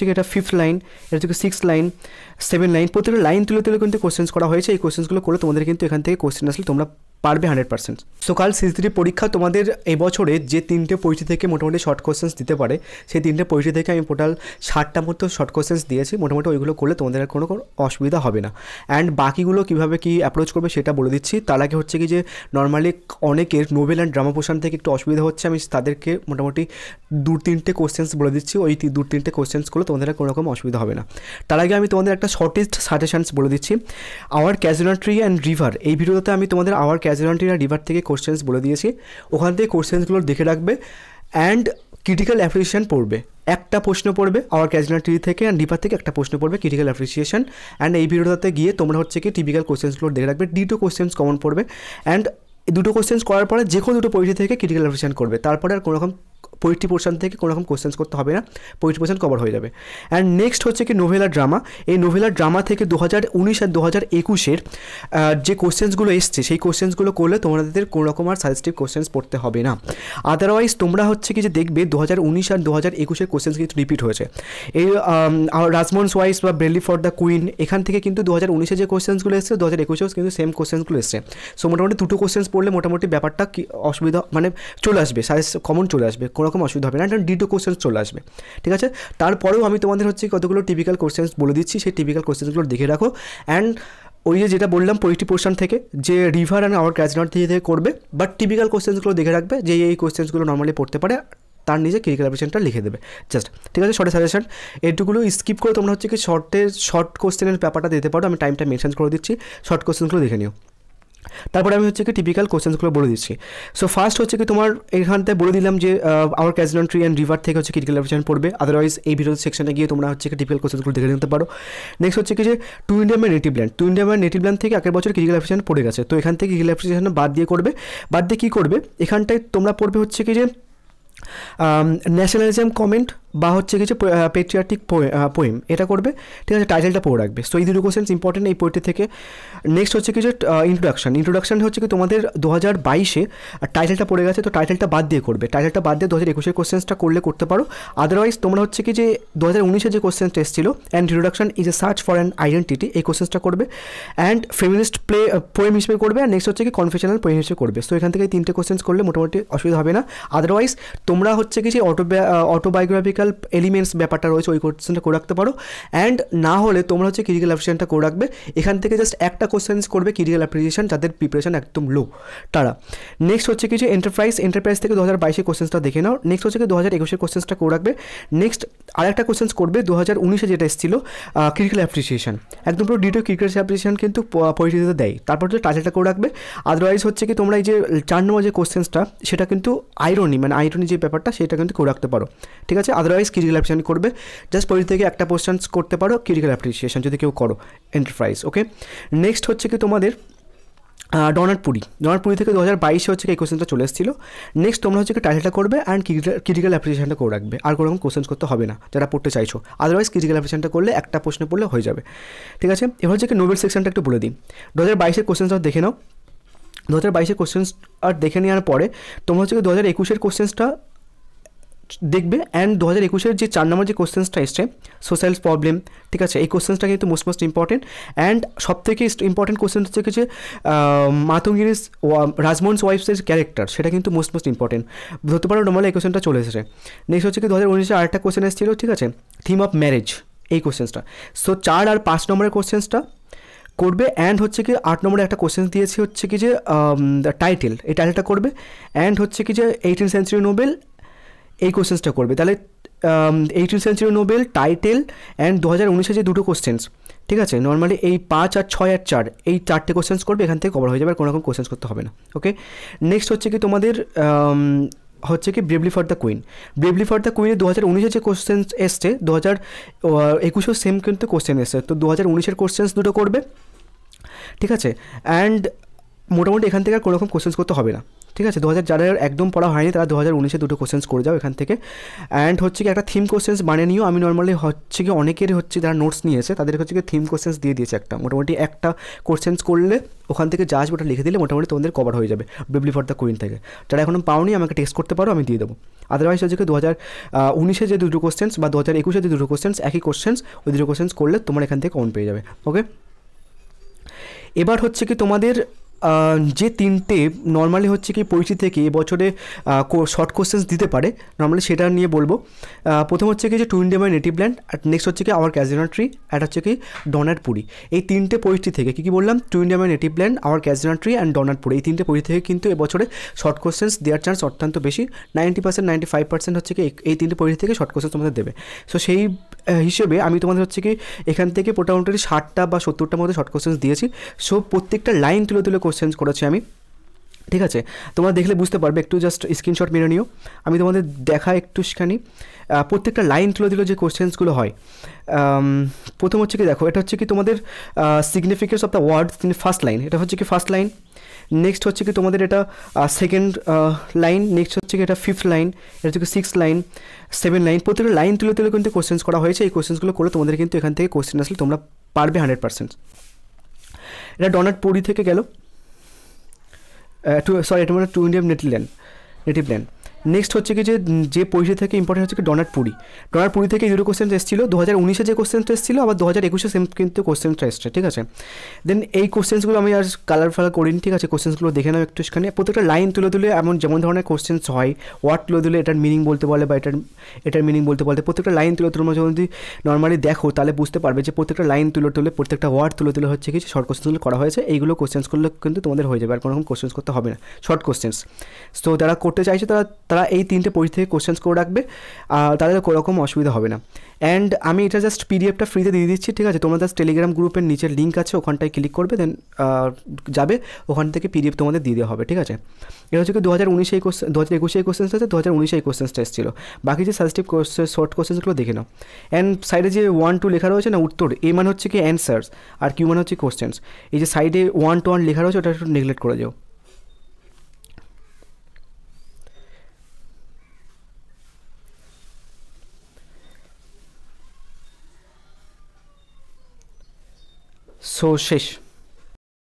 থেকে দা 5th line আর থেকে 6th line 7th লাইনpointer line তুললে তো কত क्वेश्चंस করা হয়েছে এই क्वेश्चंस গুলো করলে তোমাদের কিন্তু এখান থেকে क्वेश्चन আসবে তোমরা পারবে হান্ড্রেড পার্সেন্ট সকাল সিক্স থ্রি পরীক্ষা তোমাদের এবছরে যে তিনটে পরিচয় থেকে মোটামুটি শর্ট কোয়েশ্চেন্স দিতে পারে সেই তিনটে পরিচয় থেকে আমি টোটাল ষাটটা মতো শর্ট কোয়েশ্চেন্স দিয়েছি মোটামুটি ওইগুলো করলে তোমাদের আর কোনো অসুবিধা হবে না অ্যান্ড বাকিগুলো কীভাবে কি অ্যাপ্রোচ করবে সেটা বলে দিচ্ছি তার আগে হচ্ছে কি যে নর্মালি অনেকের নোভেল অ্যান্ড ড্রামা পোষণ থেকে একটু অসুবিধা হচ্ছে আমি তাদেরকে মোটামুটি দু তিনটে কোয়েশ্চেন্স বলে দিচ্ছি ওই দু তিনটে কোয়েশ্চেন্সগুলো তোমাদের আর কোনো রকম অসুবিধা হবে না তার আগে আমি তোমাদের একটা শর্টেস্ট সাজেশানস বলে দিচ্ছি আওয়ার ক্যাজুয়ালিটি অ্যান্ড রিভার এই ভিডিওতে আমি তোমাদের আওয়ার ক্যাজুয়ালিটিরা রিভার থেকে কোশ্চেন্স বলে দিয়েছি ওখান থেকে কোশ্চেন্সগুলো দেখে রাখবে অ্যান্ড ক্রিটিক্যাল অ্যাপ্রিসিয়েশন পড়বে একটা প্রশ্ন পড়বে আমার ক্যাজুয়াল থেকে অ্যান্ড ডিভার থেকে একটা প্রশ্ন পড়বে ক্রিটিক্যাল অ্যাপ্রিসিয়েশন অ্যান্ড এই ভিডিওটাতে গিয়ে তোমরা হচ্ছে কি টিপিক্যাল কোশ্চেন্সগুলো দেখে রাখবে দুটো কোশ্চেন্স কমন পড়বে অ্যান্ড দুটো কোশ্চেন্স করার পরে যে কোনো দুটো পরিচয় থেকে ক্রিটিক্যাল অ্যাপ্রিসিয়েশন করবে তারপরে আর কোনো রকম পোয়েট্রি পার্সেন্ট থেকে কোনো রকম কোশ্চেন্স করতে হবে না পোয়েট্রি পার্সেন্ট কভার হয়ে যাবে অ্যান্ড নেক্সট হচ্ছে কি নোভেলা ড্রামা এই নোভেলা ড্রামা থেকে দু হাজার উনিশ আর দু হাজার একুশের যে কোশ্চেন্সগুলো এসছে সেই কোশ্চেন্সগুলো করলে তোমাদের কোনো রকম আর সাজেস্টিভ কোশ্চেন্স পড়তে হবে না আদারওয়াইজ তোমরা হচ্ছে কি যে দেখবে দু হাজার উনিশ আর দু হাজার একুশের কোশ্চেন্স কিন্তু রিপিট হয়েছে এই রাজমন্স ওয়াইস বা ব্রেলি ফর দ্য কুইন এখান থেকে কিন্তু দু হাজার উনিশে যে কোশ্চেন্সগুলো এসছে দু হাজার একুশেও কিন্তু সেম কোশ্চেন্সগুলো এসছে সো মোটামুটি দুটো কোশ্চেন্স পড়লে মোটামুটি ব্যাপারটা কি অসুবিধা মানে চলে আসবে সাজেস কমন চলে আসবে কোনো রকম অসুবিধা হবে না একটা ডিটো কোশ্চেন চলে আসবে ঠিক আছে তারপরেও আমি তোমাদের হচ্ছে কতগুলো টিপিক্যাল কোশ্চেন্স বলে দিচ্ছি সেই টিপিক্যাল কোশ্চেন্সগুলো দেখে রাখো অ্যান্ড ওই যে যেটা বললাম পরিটি পোর্শন থেকে যে river and our casuarina থেকে করবে বাট টিপিক্যাল কোশ্চেন্সগুলো দেখে রাখবে যে এই কোশ্চেন্সগুলো নর্মালি পড়তে পারে তার নিজে ক্রিকেট অ্যাপ্লিকেশনটা লিখে দেবে জাস্ট ঠিক আছে শর্টে সাজেশন এটুকুলো স্কিপ করে তোমরা হচ্ছে কি শর্টে শর্ট কোশ্চেনের ব্যাপারটা দিতে পারো আমি টাইমটা মেনশন করে দিচ্ছি শর্ট কোশ্চেনগুলো দেখে নিও তারপরে আমি হচ্ছে কি টিপিক্যাল কোশ্চেন্সগুলো বলে দিচ্ছি সো ফার্স্ট হচ্ছে কি তোমার এখানতে বলে দিলাম যে আমার ক্যাজনন ট্রি অ্যান্ড রিভার থেকে হচ্ছে ক্রিটিক্যাল অপশন পড়বে আদারওয়াইজ এই ভিডিও সেকশনে গিয়ে তোমরা হচ্ছে কি টিপিক্যাল কোশ্চেন্সগুলো দেখে নিতে পারো নেক্সট হচ্ছে কি যে to India my native land to India my native land থেকে আগের বছর ক্রিটিক্যাল অপশন পড়ে গেছে তো এখান থেকে ক্রিটিক্যাল অপশন বাদ দিয়ে করবে বাদ দিয়ে কী করবে এখানটায় তোমরা পড়বে হচ্ছে কি যে ন্যাশনালিজম কমেন্ট বা হচ্ছে কিছু পেট্রিয়াটিক পোয়েম এটা করবে ঠিক আছে টাইটেলটা পড়ে রাখবে সো এই দুটো কোশ্চেন্স ইম্পর্টেন্ট এই পোয়েটি থেকে নেক্সট হচ্ছে কিছু ইন্ট্রোডাকশান ইন্ট্রোডাকশান হচ্ছে কি তোমাদের দু হাজার বাইশে টাইটেলটা পড়ে গেছে তো টাইটেলটা বাদ দিয়ে করবে টাইটেলটা বাদ দিয়ে দু হাজার একুশের কোশ্চেন্সটা করলে করতে পারো আদারওয়াইজ তোমরা হচ্ছে কি যে দু হাজার উনিশে যে কোশ্চেন টেস্ট ছিল and introduction is a search for an identity এই কোশ্চেন্সটা করবে অ্যান্ড ফেমিনিস্ট প্লে পোয়েম হিসেবে করবে আর নেক্সট হচ্ছে কি কনফেশনাল পোয়েম হিসেবে করবে সো এখান থেকে তিনটে কোশ্চেন্স করলে মোটামুটি অসুবিধা হবে না আদারওয়াইজ তোমরা হচ্ছে কি যে অটো অটোবায়োগ্রাফিক কલ્પ এলিমেন্টস মেটাটা রয়েছে ওই কোশ্চেনটা কোড়া করতে পারো এন্ড না হলে তোমরা হচ্ছে ক্রিটিক্যাল অ্যাপ্রিশনটা কোড়া করবে এখান থেকে जस्ट একটা কোশ্চেনস করবে ক্রিটিক্যাল অ্যাপ্রিশন যাদের प्रिपरेशन একদম লু তারা नेक्स्ट হচ্ছে কি যে এন্টারপ্রাইজ এন্টারপ্রাইজ থেকে 2022 এর क्वेश्चंसটা দেখে নাও नेक्स्ट হচ্ছে কি 2021 এর क्वेश्चंसটা কোড়া করবে नेक्स्ट আরেকটা क्वेश्चंस করবে 2019 এ যেটা এসেছিল ক্রিটিক্যাল অ্যাপ্রিশন একদম পুরো ডিটোর ক্রিটিক্যাল অ্যাপ্রিশন কিন্তু অপরটি দিতে দেই তারপর যেটা টাচটা কোড়া করবে अदरवाइज হচ্ছে কি তোমরা এই যে 4 নম্বরের क्वेश्चंसটা সেটা কিন্তু আইরনি মানে আইরনি যে পেপারটা সেটা কিন্তু কোড়া করতে পারো ঠিক আছে আদারওয়াইজ ক্রিটিক্যাল অ্যাপ্রিসিয়েশন করবে জাস্ট পরি থেকে একটা পোর্শন করতে পারো ক্রিটিক্যাল অ্যাপ্রিসিয়েশন যদি কেউ করো এন্টারপ্রাইজ ওকে নেক্সট হচ্ছে কি তোমাদের ডনার পুরি ডনার থেকে দু হাজার বাইশে হচ্ছে এই কোশ্চেনটা চলে এসেছিলো নেক্সট তোমরা হচ্ছে টাইটেলটা করবে অ্যান্ড ক্রিটিক্যাল অ্যাপ্রিসিয়েশনটা করে রাখবে আর কোনো রকম কোশ্চেন করতে হবে না যারা পড়তে চাইছো আদারওয়াইজ ক্রিটিক্যাল অ্যাপ্রিসিয়েশনটা করলে একটা প্রশ্ন পড়লে হয়ে যাবে ঠিক আছে এবার হচ্ছে কি নোবেল সেকশনটা একটু বলে দিই দু হাজার বাইশের কোশ্চেনটা দেখে নাও দু হাজার বাইশের কোশ্চেন আর দেখে নেওয়ার পরে তোমরা হচ্ছে দু হাজার একুশের কোশ্চেনটা দেখবে অ্যান্ড দু হাজার একুশের যে চার নম্বর যে কোশ্চেন্সটা এসছে সোশ্যাল প্রবলেম ঠিক আছে এই কোশ্চেন্সটা কিন্তু মোস্ট মোস্ট ইম্পর্টেন্ট অ্যান্ড সব থেকে ইম্পর্টেন্ট কোশ্চেন হচ্ছে কি যে মাতঙ্গিরিস রাজমোহনস ওয়াইফসের ক্যারেক্টার সেটা কিন্তু মোস্ট মোস্ট ইম্পর্টেন্ট ধরতে পারো নর্মাল এই কোশ্চেনটা চলে এসেছে নেক্সট হচ্ছে কি দু হাজার উনিশে আরেকটা কোশ্চেন এসেছিল ঠিক আছে থিম অফ ম্যারেজ এই কোশ্চেন্সটা সো চার আর পাঁচ নম্বরের কোশ্চেন্সটা করবে অ্যান্ড হচ্ছে কি আট নম্বরে একটা কোশ্চেন দিয়েছি হচ্ছে কি যে টাইটেল এই টাইটেলটা করবে অ্যান্ড হচ্ছে কি যে এইটিন সেঞ্চুরি নোবেল এই কোশ্চেন্সটা করবে তাহলে eighteen century Nobel title and দু হাজার উনিশে যে দুটো কোশ্চেন্স ঠিক আছে নর্মালি এই পাঁচ আর ছয় আর চার এই চারটে কোশ্চেন্স করবে এখান থেকে কভার হয়ে যাবে আর কোনো রকম কোশ্চেন্স করতে হবে না ওকে নেক্সট হচ্ছে কি তোমাদের um, হচ্ছে কি bravely for the queen bravely for the কুইনে দু হাজার উনিশে যে কোশ্চেন্স এসছে দু হাজার একুশেও সেম কিন্তু কোশ্চেন এসছে তো দু হাজার উনিশের কোশ্চেন্স দুটো করবে ঠিক আছে অ্যান্ড মোটামুটি এখান থেকে আর কোনো রকম কোশ্চেন্স করতে হবে না ঠিক আছে দু হাজার একদম পড়া হয়নি তারা দু হাজার উনিশে দুটো কোশ্চেন্স করে যাও এখান থেকে অ্যান্ড হচ্ছে কি একটা থিম কোশ্চেন্স বানিয়ে নিও আমি নর্মালি হচ্ছে কি অনেকের হচ্ছে যারা নোটস নিয়েছে তাদের হচ্ছে কি থিম কোশ্চেন্স দিয়ে দিয়েছে একটা মোটামুটি একটা কোশ্চেন্স করলে ওখান থেকে যা আসবে ওটা লিখে দিলে মোটামুটি তোমাদের কভার হয়ে যাবে বিবলি ফর দ্য কুইন থেকে যারা এখনও পাওনি আমাকে টেস্ট করতে পারো আমি দিয়ে দেবো আদারওয়াইজ হচ্ছে কি দু হাজার উনিশে যে দুটো কোশ্চেন্স বা দু হাজার একুশে যে দুটো কোশ্চেন্স একই কোশ্চেন্স ওই দুটো কোশ্চেন্স করলে তোমার এখান থেকে কমন পেয়ে যাবে ওকে এবার হচ্ছে কি তোমাদের যে তিনটে নর্মালি হচ্ছে কি পরিচিত থেকে এবছরে শর্ট কোশ্চেন্স দিতে পারে নর্মালি সেটা নিয়ে বলবো প্রথম হচ্ছে কি যে to India my native land আর নেক্সট হচ্ছে কি আওয়ার ক্যাজিনো ট্রি অ্যাড হচ্ছে কি ডনার পুরী এই তিনটে পরিচিতি থেকে কী কী বললাম to India my native land our casuarina tree and ডনার পুরী এই তিনটে পরিচিতি থেকে কিন্তু এবছরে শর্ট কোশ্চেন্স দেওয়ার চান্স অত্যন্ত বেশি ninety percent ninety five percent হচ্ছে কি এই তিনটে পরিচিতি থেকে শর্ট কোশ্চেন্স তোমাদের দেবে সো সেই হিসেবে আমি তোমাদের হচ্ছে কি এখান থেকে মোটামুটি ষাটটা বা সত্তরটার মধ্যে শর্ট কোশ্চেন্স দিয়েছি সো প্রত্যেকটা লাইন তুলে তুলে কোশ্চেন্স করেছি আমি ঠিক আছে তোমরা দেখলে বুঝতে পারবে একটু জাস্ট স্ক্রিনশট মেরে নিও আমি তোমাদের দেখা একটু একটুখানি প্রত্যেকটা লাইন তুলে দিল যে কোশ্চেন্সগুলো হয় প্রথম হচ্ছে কি দেখো এটা হচ্ছে কি তোমাদের significance of the word first line এটা হচ্ছে কি ফার্স্ট লাইন নেক্সট হচ্ছে কি তোমাদের এটা সেকেন্ড লাইন নেক্সট হচ্ছে কি এটা ফিফথ লাইন এটা হচ্ছে কি সিক্স লাইন সেভেন লাইন প্রত্যেকটা লাইন তুলে তুলে কিন্তু কোশ্চেন্স করা হয়েছে এই কোশ্চেন্সগুলো করে তোমাদের কিন্তু এখান থেকে কোশ্চেন আসলে তোমরা পারবে হান্ড্রেড পার্সেন্ট এটা ডনাট পুরী থেকে গেল uh, to sorry 2 indium native land native land next হচ্ছে কি যে যে পরিষদ থেকে ইম্পর্টেন্ট হচ্ছে কি ডনার পুরি ডোনার পুরি থেকে দুটো কোশ্চেন এসেছিলো দু হাজার উনিশে যে কোশ্চেনটা এসেছিলো আবার দু হাজার একুশে সেম কিন্তু কোশ্চেনটা এসছে ঠিক আছে দেন এই কোশ্চেন্সগুলো আমি আর কালার ফালার করিনি ঠিক আছে কোশ্চেন্সগুলো দেখে নাও একটু সেখানে প্রত্যেকটা লাইন তুলে তুলে এমন যেমন ধরনের কোশ্চেন্স হয় ওয়ার্ড তুলে তুলে এটার মিনিং বলতে বলে বা এটার এটার মিনিং বলতে বলতে প্রত্যেকটা লাইন তুলে তুলে যদি নর্মালি দেখো তাহলে বুঝতে পারবে যে প্রত্যেকটা লাইন তুলে তুলে প্রত্যেকটা ওয়ার্ড তুলে তুলে হচ্ছে কিছু শর্ট কোশ্চেনগুলো করা হয়েছে এইগুলো কোশ্চেন্সগুলো কিন্তু তোমাদের হয়ে যাবে আর কোনো রকম কোশ্চেন্স করতে হবে না শর্ট কোশ্চেন্স তো যারা করতে চাইছে তারা তারা এই তিনটে পরিস্থিতি থেকে কোশ্চেন্স করে রাখবে আর তাদের কোনোরকম অসুবিধা হবে না অ্যান্ড আমি এটা জাস্ট পিডিএফটা ফ্রিতে দিয়ে দিচ্ছি ঠিক আছে তোমাদের টেলিগ্রাম গ্রুপের নিচের লিঙ্ক আছে ওখানটায় ক্লিক করবে দেন যাবে ওখান থেকে পিডিএফ তোমাদের দিয়ে দেওয়া হবে ঠিক আছে এটা হচ্ছে কি দু হাজার উনিশে কোশ্চেন দু হাজার একুশে এই আছে দু হাজার উনিশে এই টেস্ট ছিল বাকি যে সাজেস্টিভ কোশ্চেন শর্ট কোশ্চেন্সগুলো দেখে নাও অ্যান্ড সাইডে যে ওয়ান টু লেখা রয়েছে না উত্তর এ মানে হচ্ছে কি অ্যান্সার্স আর কিউ মানে হচ্ছে কোশ্চেন্স এই যে সাইডে ওয়ান টু ওয়ান লেখা রয়েছে ওটা একটু নেগলেক্ট করে যাও सोशिश